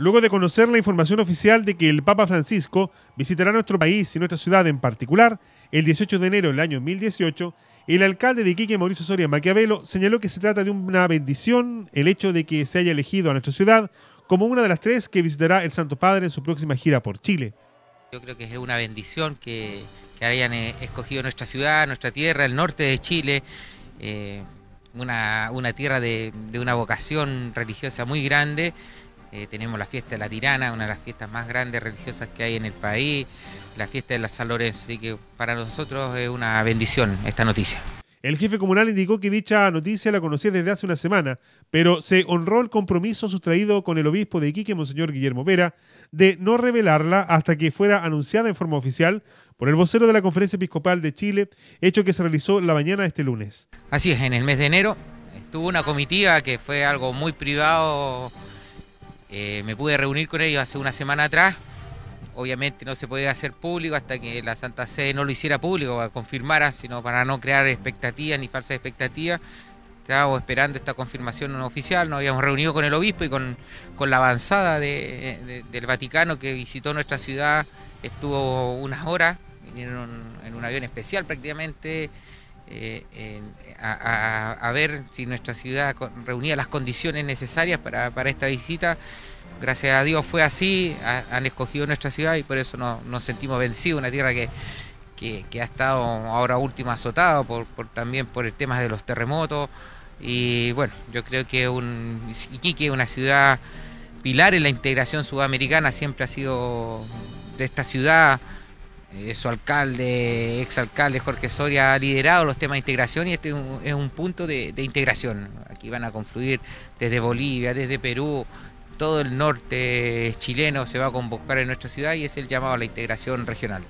luego de conocer la información oficial de que el Papa Francisco visitará nuestro país y nuestra ciudad en particular el 18 de enero del año 2018, el alcalde de Iquique, Mauricio Soria Maquiavelo, señaló que se trata de una bendición el hecho de que se haya elegido a nuestra ciudad como una de las tres que visitará el Santo Padre en su próxima gira por Chile. Yo creo que es una bendición que, hayan eh, escogido nuestra ciudad, nuestra tierra, el norte de Chile, eh, una, tierra de, de una vocación religiosa muy grande eh, tenemos la fiesta de la Tirana, una de las fiestas más grandes religiosas que hay en el país, la fiesta de la San Lorenzo, así que para nosotros es una bendición esta noticia. El jefe comunal indicó que dicha noticia la conocía desde hace una semana, pero se honró el compromiso sustraído con el obispo de Iquique, Monseñor Guillermo Vera, de no revelarla hasta que fuera anunciada en forma oficial por el vocero de la Conferencia Episcopal de Chile, hecho que se realizó la mañana de este lunes. Así es, en el mes de enero estuvo una comitiva que fue algo muy privado eh, me pude reunir con ellos hace una semana atrás. Obviamente no se podía hacer público hasta que la Santa Sede no lo hiciera público, confirmara, sino para no crear expectativas ni falsas expectativas. Estábamos esperando esta confirmación oficial, nos habíamos reunido con el obispo y con, la avanzada del Vaticano que visitó nuestra ciudad, estuvo unas horas, vinieron en un avión especial prácticamente, eh, a, ver si nuestra ciudad reunía las condiciones necesarias para, esta visita. Gracias a Dios fue así, han escogido nuestra ciudad y por eso nos sentimos vencidos, una tierra que, ha estado ahora última azotada por, también por el tema de los terremotos. Y bueno, yo creo que un, Iquique una ciudad pilar en la integración sudamericana, siempre ha sido de esta ciudad eh, su alcalde, exalcalde Jorge Soria ha liderado los temas de integración y este es un, punto de, integración. Aquí van a confluir desde Bolivia, desde Perú, todo el norte chileno se va a convocar en nuestra ciudad y es el llamado a la integración regional.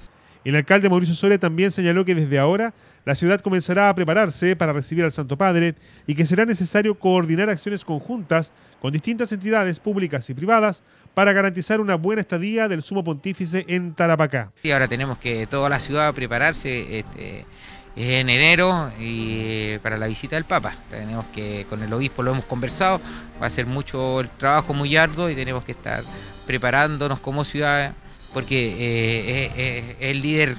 El alcalde Mauricio Soria también señaló que desde ahora la ciudad comenzará a prepararse para recibir al Santo Padre y que será necesario coordinar acciones conjuntas con distintas entidades públicas y privadas para garantizar una buena estadía del Sumo Pontífice en Tarapacá. Y ahora tenemos que toda la ciudad prepararse este, en enero y eh, para la visita del Papa. Tenemos que, con el obispo lo hemos conversado, va a ser mucho el trabajo muy arduo y tenemos que estar preparándonos como ciudad porque eh, es, el líder,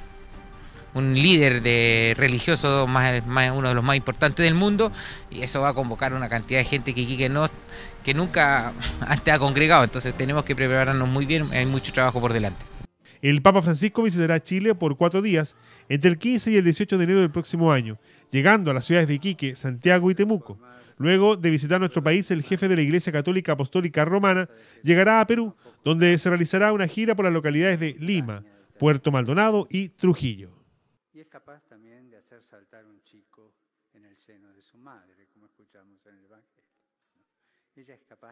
un líder de religioso, más, uno de los más importantes del mundo, y eso va a convocar una cantidad de gente que, que, no, que nunca antes ha congregado, entonces tenemos que prepararnos muy bien, hay mucho trabajo por delante. El Papa Francisco visitará Chile por cuatro días, entre el 15 y el 18 de enero del próximo año, llegando a las ciudades de Iquique, Santiago y Temuco. Luego de visitar nuestro país, el jefe de la Iglesia Católica Apostólica Romana llegará a Perú, donde se realizará una gira por las localidades de Lima, Puerto Maldonado y Trujillo. Y es capaz de hacer saltar un chico en el seno de su madre, como escuchamos en el Ella es capaz